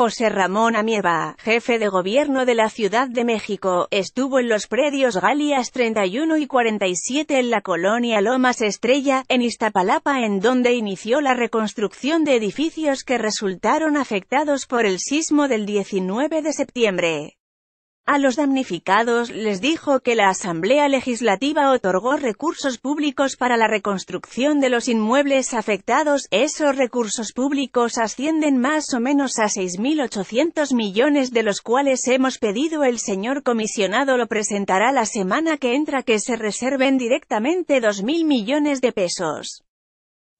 José Ramón Amieva, jefe de gobierno de la Ciudad de México, estuvo en los predios Galias 31 y 47 en la colonia Lomas Estrella, en Iztapalapa en donde inició la reconstrucción de edificios que resultaron afectados por el sismo del 19 de septiembre. A los damnificados les dijo que la Asamblea Legislativa otorgó recursos públicos para la reconstrucción de los inmuebles afectados. Esos recursos públicos ascienden más o menos a 6.800 millones de los cuales hemos pedido el señor comisionado lo presentará la semana que entra que se reserven directamente 2.000 millones de pesos.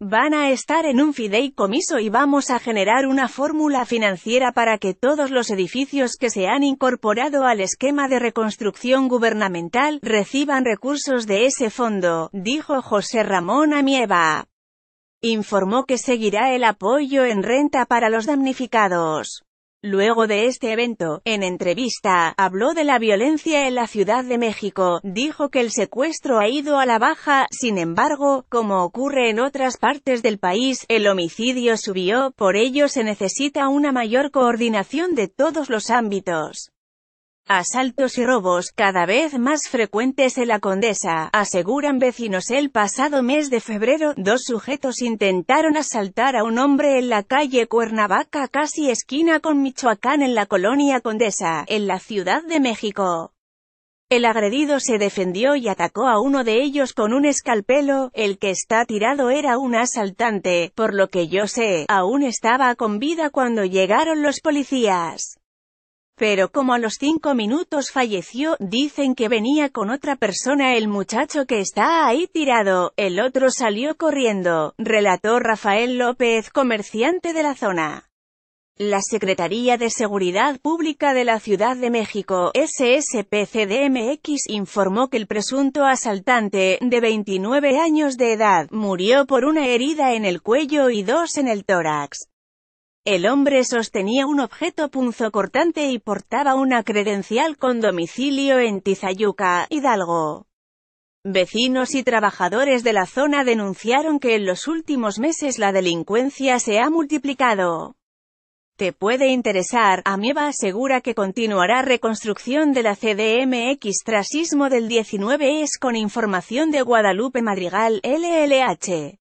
Van a estar en un fideicomiso y vamos a generar una fórmula financiera para que todos los edificios que se han incorporado al esquema de reconstrucción gubernamental reciban recursos de ese fondo, dijo José Ramón Amieva. Informó que seguirá el apoyo en renta para los damnificados. Luego de este evento, en entrevista, habló de la violencia en la Ciudad de México, dijo que el secuestro ha ido a la baja, sin embargo, como ocurre en otras partes del país, el homicidio subió, por ello se necesita una mayor coordinación de todos los ámbitos. Asaltos y robos, cada vez más frecuentes en la Condesa, aseguran vecinos el pasado mes de febrero, dos sujetos intentaron asaltar a un hombre en la calle Cuernavaca casi esquina con Michoacán en la colonia Condesa, en la Ciudad de México. El agredido se defendió y atacó a uno de ellos con un escalpelo, el que está tirado era un asaltante, por lo que yo sé, aún estaba con vida cuando llegaron los policías. Pero como a los cinco minutos falleció, dicen que venía con otra persona el muchacho que está ahí tirado, el otro salió corriendo, relató Rafael López, comerciante de la zona. La Secretaría de Seguridad Pública de la Ciudad de México, SSPCDMX, informó que el presunto asaltante, de 29 años de edad, murió por una herida en el cuello y dos en el tórax. El hombre sostenía un objeto punzocortante y portaba una credencial con domicilio en Tizayuca, Hidalgo. Vecinos y trabajadores de la zona denunciaron que en los últimos meses la delincuencia se ha multiplicado. Te puede interesar, Amieva asegura que continuará reconstrucción de la CDMX tras sismo del 19 es con información de Guadalupe Madrigal, LLH.